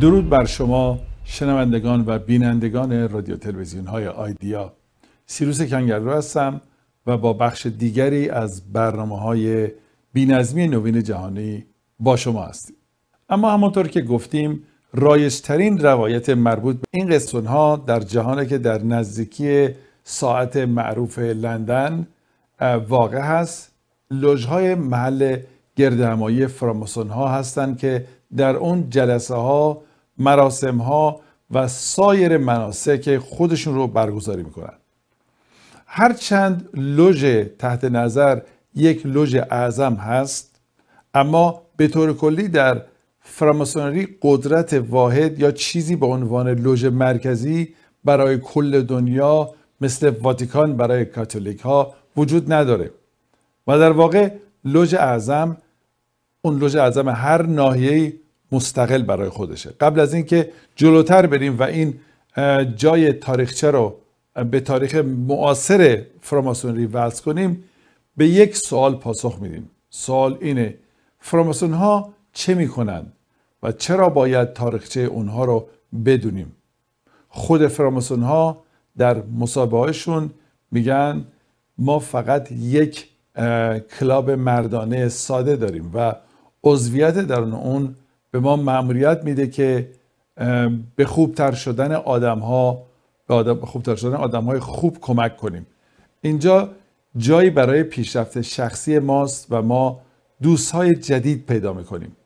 درود بر شما شنوندگان و بینندگان رادیو تلویزیون های آیدیا سیروس کنگرلو هستم و با بخش دیگری از برنامه های بینظمی نوین جهانی با شما هستیم اما همانطور که گفتیم رایشترین روایت مربوط به این قسطون ها در جهانی که در نزدیکی ساعت معروف لندن واقع هست لوژهای محل گردهمایی فراماسون ها هستند که در اون جلسه ها مراسم ها و سایر مناسک خودشون رو برگزاری میکنن هرچند لوژ تحت نظر یک لوژ اعظم هست اما به طور کلی در فراماسونری قدرت واحد یا چیزی به عنوان لوژ مرکزی برای کل دنیا مثل واتیکان برای کاتولیک ها وجود نداره و در واقع لوژ اعظم اون لوژ اعظم هر ناحیه‌ای مستقل برای خودشه قبل از اینکه جلوتر بریم و این جای تاریخچه رو به تاریخ معاصر فراماسونری وصل کنیم به یک سوال پاسخ میدیم سوال اینه فراماسون ها چه میکنن و چرا باید تاریخچه اونها رو بدونیم خود فراماسون ها در هاشون میگن ما فقط یک کلاب مردانه ساده داریم و عضویت در اون به ما مأموریت میده که به خوبتر شدن آدم ها به آدم، خوبتر شدن آدم های خوب کمک کنیم اینجا جایی برای پیشرفت شخصی ماست و ما دوست های جدید پیدا میکنیم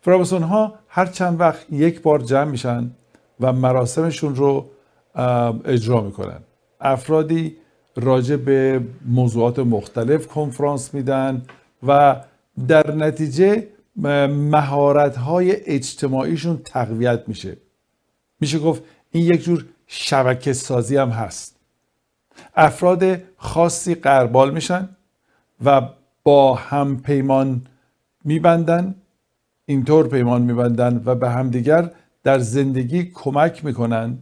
فراماسون ها هر چند وقت یک بار جمع میشن و مراسمشون رو اجرا میکنن افرادی راجع به موضوعات مختلف کنفرانس میدن و در نتیجه مهارت های اجتماعیشون تقویت میشه میشه گفت این یک جور شبکه سازی هم هست افراد خاصی قربال میشن و با هم پیمان میبندن اینطور پیمان میبندن و به همدیگر در زندگی کمک میکنن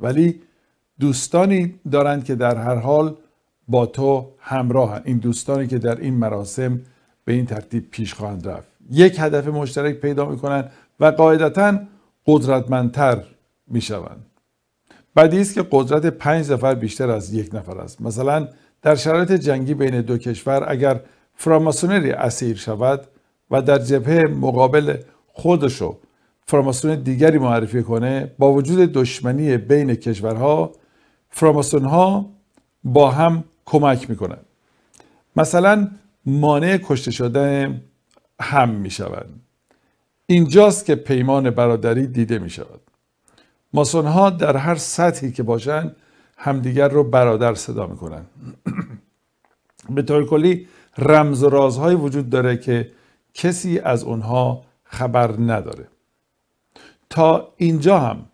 ولی دوستانی دارند که در هر حال با تو همراهن این دوستانی که در این مراسم به این ترتیب پیش خواهند رفت یک هدف مشترک پیدا میکنند و قاعدتا قدرتمندتر میشوند بدی است که قدرت پنج نفر بیشتر از یک نفر است مثلا در شرایط جنگی بین دو کشور اگر فراماسونری اسیر شود و در جبهه مقابل خودشو فراماسون دیگری معرفی کنه با وجود دشمنی بین کشورها فراماسون ها با هم کمک میکنند. مثلا مانع کشته شدن هم می شود اینجاست که پیمان برادری دیده می شود. ماسون ها در هر سطحی که باشند همدیگر رو برادر صدا می کنند. به طور کلی رمز و رازهایی وجود داره که کسی از اونها خبر نداره. تا اینجا هم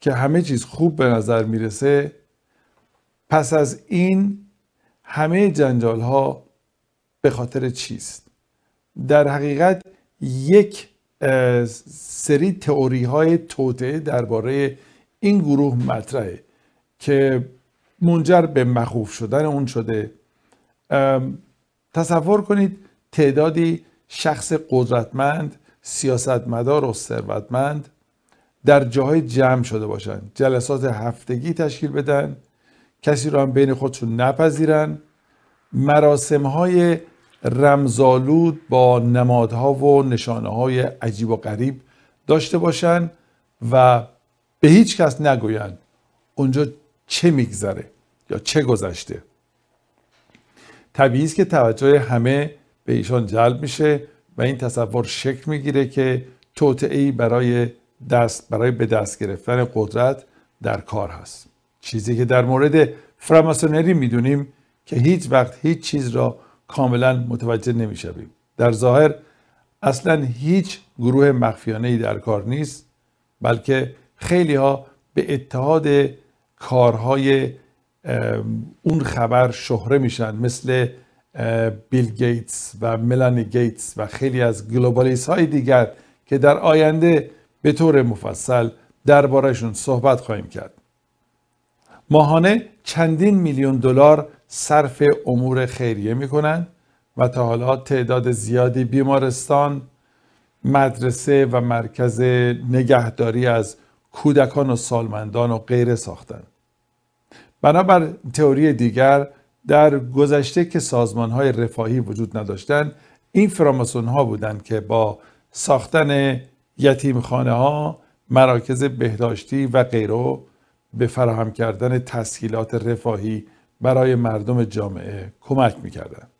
که همه چیز خوب به نظر میرسه پس از این همه جنجال ها به خاطر چیست؟ در حقیقت یک سری تئوری های توطعه درباره این گروه مطرحه که منجر به مخوف شدن اون شده تصور کنید تعدادی شخص قدرتمند سیاستمدار و ثروتمند در جاهای جمع شده باشند جلسات هفتگی تشکیل بدن کسی را هم بین خودشون نپذیرن مراسم های رمزالود با نمادها و نشانه های عجیب و غریب داشته باشند و به هیچ کس نگویند اونجا چه میگذره یا چه گذشته طبیعی است که توجه همه به ایشان جلب میشه و این تصور شکل میگیره که توطعه برای دست برای به دست گرفتن قدرت در کار هست چیزی که در مورد فراماسونری میدونیم که هیچ وقت هیچ چیز را کاملا متوجه نمیشویم در ظاهر اصلا هیچ گروه مخفیانه در کار نیست بلکه خیلی ها به اتحاد کارهای اون خبر شهره میشن مثل بیل گیتس و ملانی گیتس و خیلی از گلوبالیست های دیگر که در آینده به طور مفصل دربارهشون صحبت خواهیم کرد ماهانه چندین میلیون دلار صرف امور خیریه میکنن و تا حالا تعداد زیادی بیمارستان مدرسه و مرکز نگهداری از کودکان و سالمندان و غیره ساختن بنابر تئوری دیگر در گذشته که سازمان های رفاهی وجود نداشتند این فراماسون ها بودند که با ساختن خانه ها مراکز بهداشتی و غیره به فراهم کردن تسهیلات رفاهی برای مردم جامعه کمک میکردند.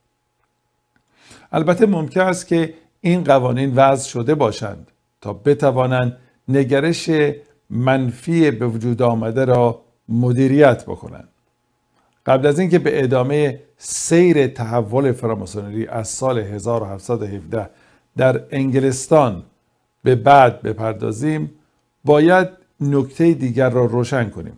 البته ممکن است که این قوانین وضع شده باشند تا بتوانند نگرش منفی به وجود آمده را مدیریت بکنند قبل از اینکه به ادامه سیر تحول فراماسونری از سال 1717 در انگلستان به بعد بپردازیم باید نکته دیگر را روشن کنیم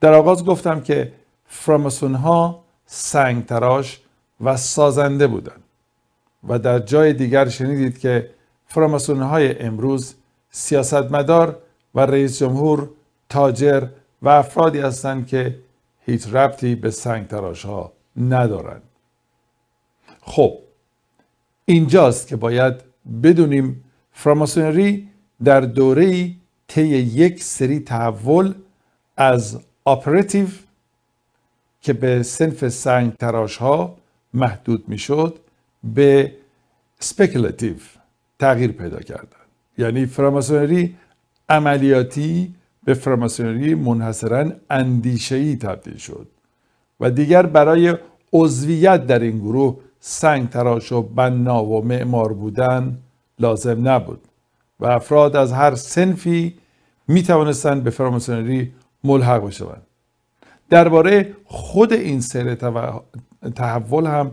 در آغاز گفتم که فراماسون ها سنگ تراش و سازنده بودند و در جای دیگر شنیدید که فراماسون های امروز سیاستمدار و رئیس جمهور تاجر و افرادی هستند که هیچ ربطی به سنگ تراش ها ندارند خب اینجاست که باید بدونیم فراماسونری در دوره طی یک سری تحول از اپراتیو که به سنف سنگ تراش ها محدود می شد به سپیکلتیف تغییر پیدا کردن یعنی فراماسونری عملیاتی به فراماسونری منحصرا اندیشهی تبدیل شد و دیگر برای عضویت در این گروه سنگ تراش و بنا و معمار بودن لازم نبود و افراد از هر سنفی می توانستند به فراماسونری ملحق بشوند درباره خود این سیر تحول هم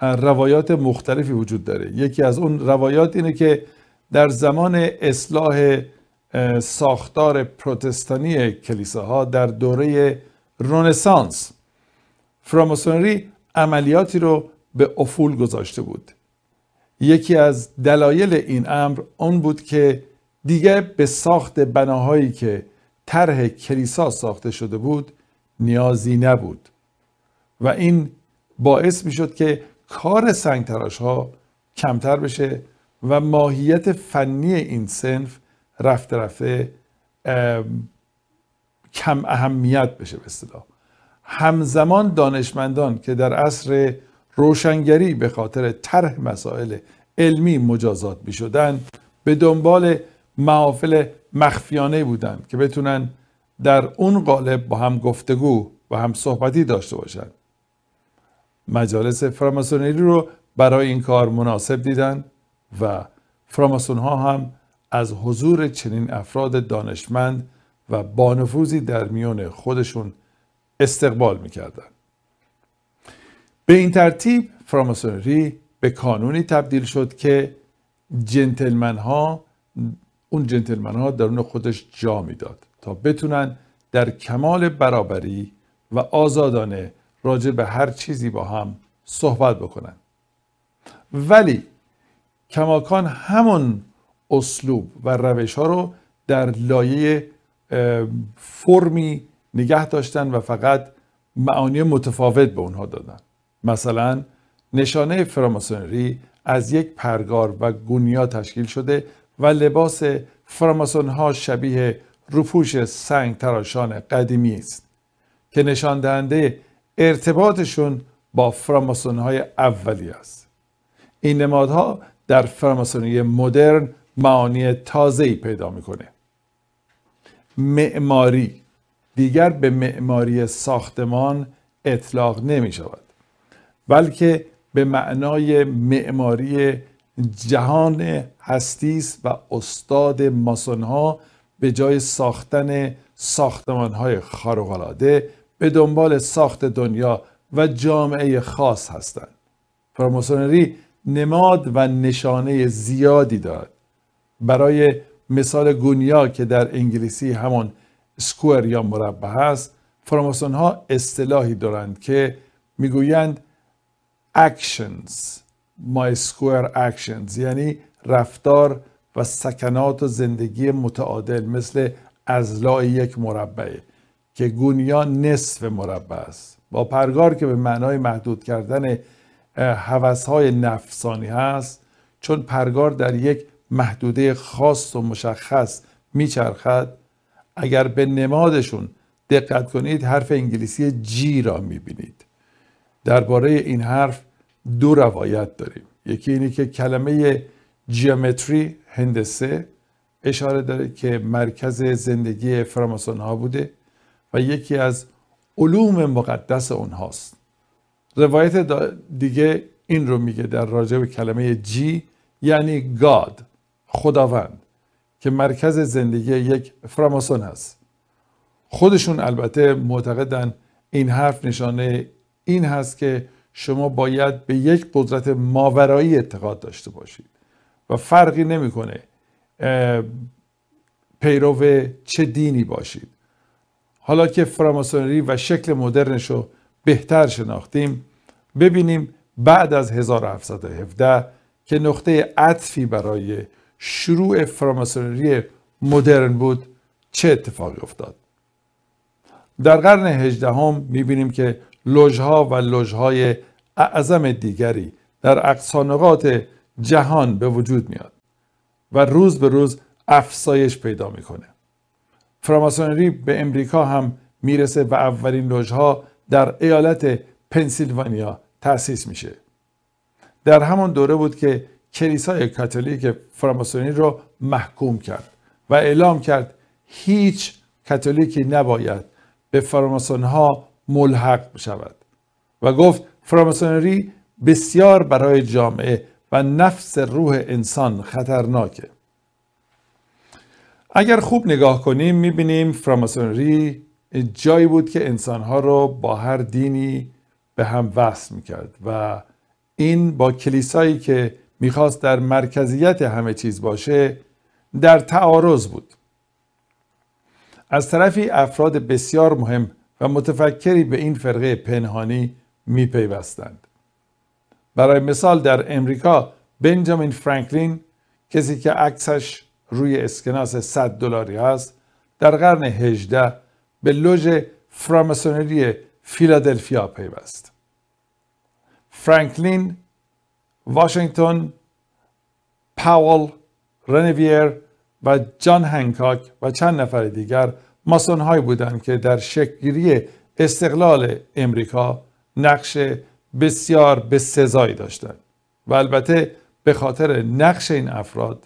روایات مختلفی وجود داره یکی از اون روایات اینه که در زمان اصلاح ساختار پروتستانی کلیساها در دوره رونسانس فراموسونری عملیاتی رو به افول گذاشته بود یکی از دلایل این امر اون بود که دیگه به ساخت بناهایی که طرح کلیسا ساخته شده بود نیازی نبود و این باعث می شد که کار سنگ تراش ها کمتر بشه و ماهیت فنی این سنف رفته رفته کم اهمیت بشه به صدا همزمان دانشمندان که در عصر روشنگری به خاطر طرح مسائل علمی مجازات می شدن به دنبال محافل مخفیانه بودند که بتونن در اون قالب با هم گفتگو و هم صحبتی داشته باشند مجالس فراماسونری رو برای این کار مناسب دیدن و فراماسون ها هم از حضور چنین افراد دانشمند و بانفوزی در میان خودشون استقبال میکردن به این ترتیب فراماسونری به کانونی تبدیل شد که جنتلمن ها اون جنتلمن ها درون خودش جا میداد تا بتونن در کمال برابری و آزادانه راجع به هر چیزی با هم صحبت بکنن ولی کماکان همون اسلوب و روش ها رو در لایه فرمی نگه داشتن و فقط معانی متفاوت به اونها دادن مثلا نشانه فراماسونری از یک پرگار و گونیا تشکیل شده و لباس فراماسون ها شبیه روپوش سنگ تراشان قدیمی است که نشان دهنده ارتباطشون با فراماسون های اولی است این نمادها در فراماسونی مدرن معانی ای پیدا میکنه معماری دیگر به معماری ساختمان اطلاق نمی شود بلکه به معنای معماری جهان هستی و استاد ماسونها به جای ساختن ساختمان های خارق‌العاده به دنبال ساخت دنیا و جامعه خاص هستند. فراموسونری نماد و نشانه زیادی دارد. برای مثال گونیا که در انگلیسی همان سکوئر یا مربع است، فراموسون ها اصطلاحی دارند که میگویند actions my square actions یعنی رفتار و سکنات زندگی متعادل مثل ازلاع یک مربعه که گونیا نصف مربع است با پرگار که به معنای محدود کردن های نفسانی هست چون پرگار در یک محدوده خاص و مشخص میچرخد اگر به نمادشون دقت کنید حرف انگلیسی جی را میبینید درباره این حرف دو روایت داریم یکی اینی که کلمه جیومتری هندسه اشاره داره که مرکز زندگی فراماسون ها بوده و یکی از علوم مقدس اونهاست روایت دیگه این رو میگه در راجع به کلمه جی یعنی گاد خداوند که مرکز زندگی یک فراماسون هست خودشون البته معتقدن این حرف نشانه این هست که شما باید به یک قدرت ماورایی اعتقاد داشته باشید و فرقی نمیکنه پیرو چه دینی باشید حالا که فراماسونری و شکل مدرنش رو بهتر شناختیم ببینیم بعد از 1717 که نقطه عطفی برای شروع فراماسونری مدرن بود چه اتفاقی افتاد در قرن هجدهم میبینیم که لوژها و لوژهای اعظم دیگری در اقصانقات جهان به وجود میاد و روز به روز افسایش پیدا میکنه فراماسونری به امریکا هم میرسه و اولین لوژها در ایالت پنسیلوانیا تأسیس میشه در همان دوره بود که کلیسای کاتولیک فراماسونی رو محکوم کرد و اعلام کرد هیچ کاتولیکی نباید به فراماسون ها ملحق شود و گفت فراماسونری بسیار برای جامعه و نفس روح انسان خطرناکه اگر خوب نگاه کنیم میبینیم فراماسونری جایی بود که انسانها رو با هر دینی به هم وصل میکرد و این با کلیسایی که میخواست در مرکزیت همه چیز باشه در تعارض بود از طرفی افراد بسیار مهم و متفکری به این فرقه پنهانی میپیوستند برای مثال در امریکا بنجامین فرانکلین کسی که عکسش روی اسکناس 100 دلاری است در قرن 18 به لوژ فراماسونری فیلادلفیا پیوست فرانکلین واشنگتن پاول رنویر و جان هنکاک و چند نفر دیگر ماسون های بودند که در شکلگیری استقلال امریکا نقش بسیار به سزایی داشتند و البته به خاطر نقش این افراد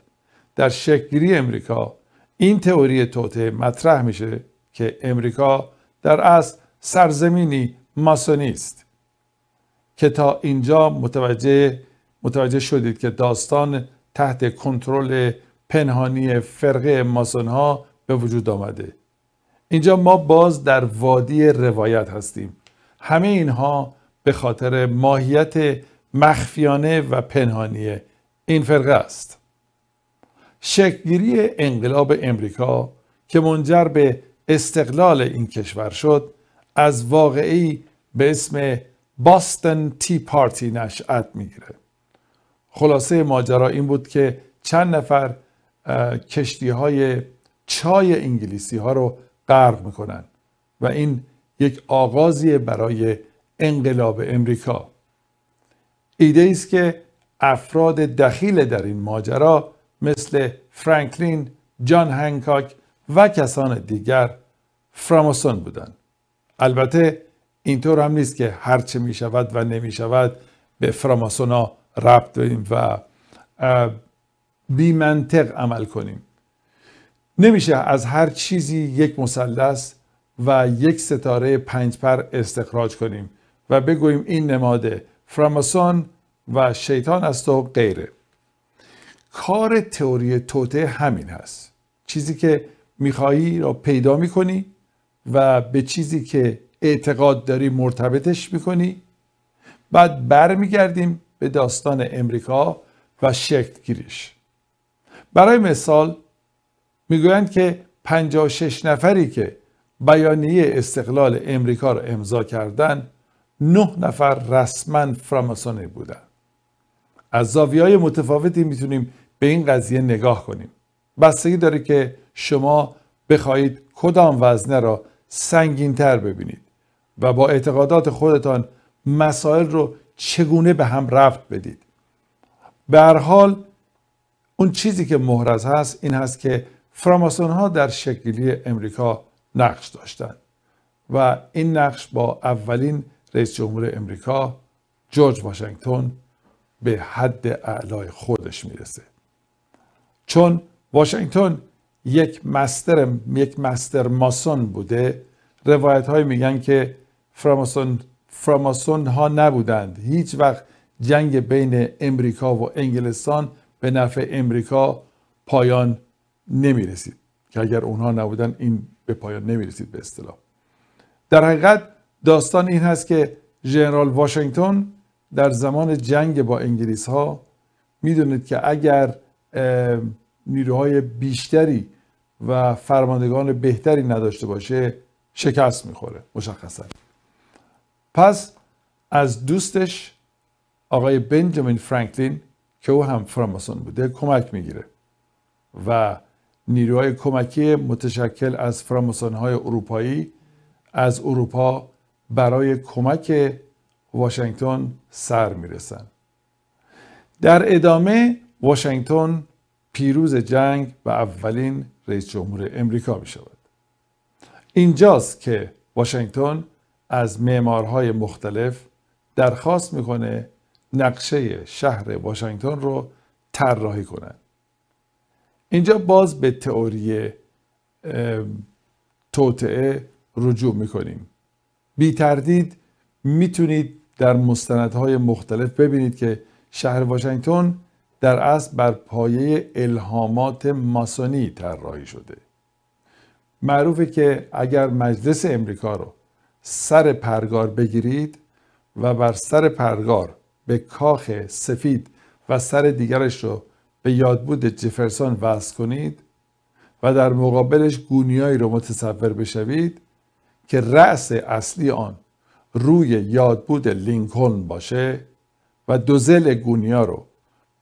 در شکلگیری امریکا این تئوری توته مطرح میشه که امریکا در اصل سرزمینی ماسونی است که تا اینجا متوجه متوجه شدید که داستان تحت کنترل پنهانی فرقه ماسون ها به وجود آمده اینجا ما باز در وادی روایت هستیم همه اینها به خاطر ماهیت مخفیانه و پنهانی این فرقه است شکلگیری انقلاب امریکا که منجر به استقلال این کشور شد از واقعی به اسم باستن تی پارتی نشأت میگیره خلاصه ماجرا این بود که چند نفر کشتی های چای انگلیسی ها رو غرق میکنن و این یک آغازی برای انقلاب امریکا ایده ای است که افراد دخیل در این ماجرا مثل فرانکلین، جان هنکاک و کسان دیگر فراماسون بودند. البته اینطور هم نیست که هرچه می شود و نمی شود به فراماسونا ربط داریم و بی منطق عمل کنیم نمیشه از هر چیزی یک مثلث و یک ستاره پنج پر استخراج کنیم و بگوییم این نماد فراماسون و شیطان است و غیره کار تئوری توته همین هست چیزی که میخوایی را پیدا میکنی و به چیزی که اعتقاد داری مرتبطش میکنی بعد برمیگردیم به داستان امریکا و شکل گیریش برای مثال میگویند که 56 نفری که بیانیه استقلال امریکا را امضا کردند نه نفر رسما فراماسونی بودن از زاویه های متفاوتی میتونیم به این قضیه نگاه کنیم بستگی داره که شما بخواهید کدام وزنه را سنگینتر ببینید و با اعتقادات خودتان مسائل رو چگونه به هم رفت بدید به هر حال اون چیزی که مهرز هست این هست که فراماسون ها در شکلی امریکا نقش داشتند و این نقش با اولین رئیس جمهور امریکا جورج واشنگتن به حد اعلای خودش میرسه چون واشنگتن یک مستر یک مستر ماسون بوده روایت های میگن که فراماسون فراماسون ها نبودند هیچ وقت جنگ بین امریکا و انگلستان به نفع امریکا پایان نمی که اگر اونها نبودن این به پایان نمی رسید به اصطلاح در حقیقت داستان این هست که ژنرال واشنگتن در زمان جنگ با انگلیس ها میدونید که اگر نیروهای بیشتری و فرماندگان بهتری نداشته باشه شکست میخوره مشخصا پس از دوستش آقای بنجامین فرانکلین که او هم فراماسون بوده کمک میگیره و نیروهای کمکی متشکل از فراماسون های اروپایی از اروپا برای کمک واشنگتن سر میرسند در ادامه واشنگتن پیروز جنگ و اولین رئیس جمهور امریکا می شود اینجاست که واشنگتن از معمارهای مختلف درخواست میکنه نقشه شهر واشنگتن رو طراحی کنند اینجا باز به تئوری توطعه رجوع میکنیم بی تردید میتونید در مستندهای مختلف ببینید که شهر واشنگتن در اصل بر پایه الهامات ماسونی طراحی شده معروفه که اگر مجلس امریکا رو سر پرگار بگیرید و بر سر پرگار به کاخ سفید و سر دیگرش رو به یادبود جفرسون وصل کنید و در مقابلش گونیایی رو متصور بشوید که رأس اصلی آن روی یادبود لینکلن باشه و دوزل گونیا رو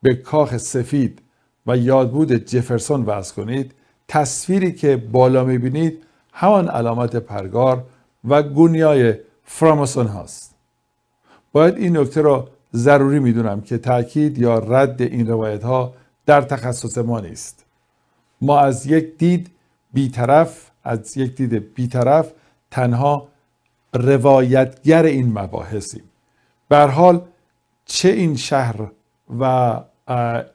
به کاخ سفید و یادبود جفرسون وز کنید تصویری که بالا میبینید همان علامت پرگار و گونیای فراماسون هاست باید این نکته را ضروری میدونم که تاکید یا رد این روایت ها در تخصص ما نیست ما از یک دید بیطرف از یک دید بیطرف تنها روایتگر این مباحثیم بر حال چه این شهر و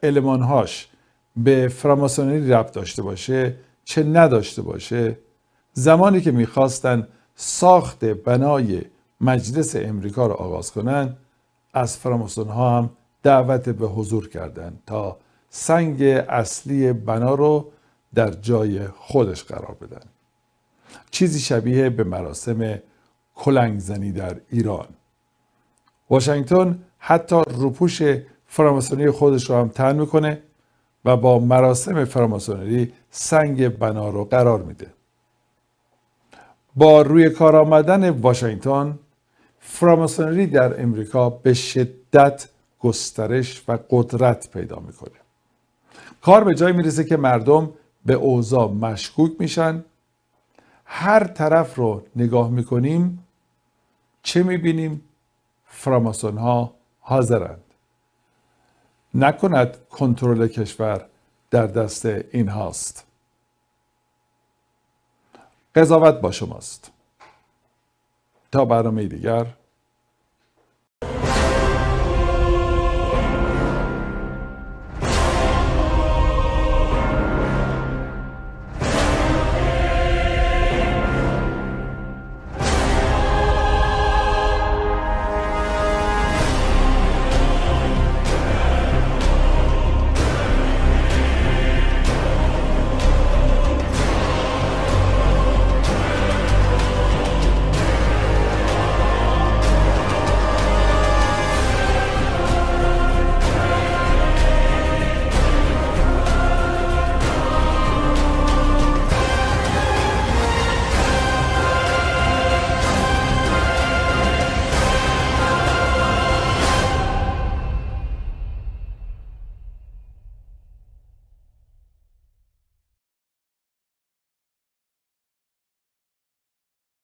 المانهاش به فراماسونری ربط داشته باشه چه نداشته باشه زمانی که میخواستن ساخت بنای مجلس امریکا رو آغاز کنن از فراماسون ها هم دعوت به حضور کردند تا سنگ اصلی بنا رو در جای خودش قرار بدن چیزی شبیه به مراسم کلنگ زنی در ایران واشنگتن حتی روپوش فراماسونی خودش رو هم تن میکنه و با مراسم فراماسونری سنگ بنا رو قرار میده با روی کار آمدن واشنگتن فراماسونری در امریکا به شدت گسترش و قدرت پیدا میکنه کار به جایی میرسه که مردم به اوضاع مشکوک میشن هر طرف رو نگاه میکنیم چه میبینیم فراماسون ها حاضرند نکند کنترل کشور در دست این هاست قضاوت با شماست تا برنامه دیگر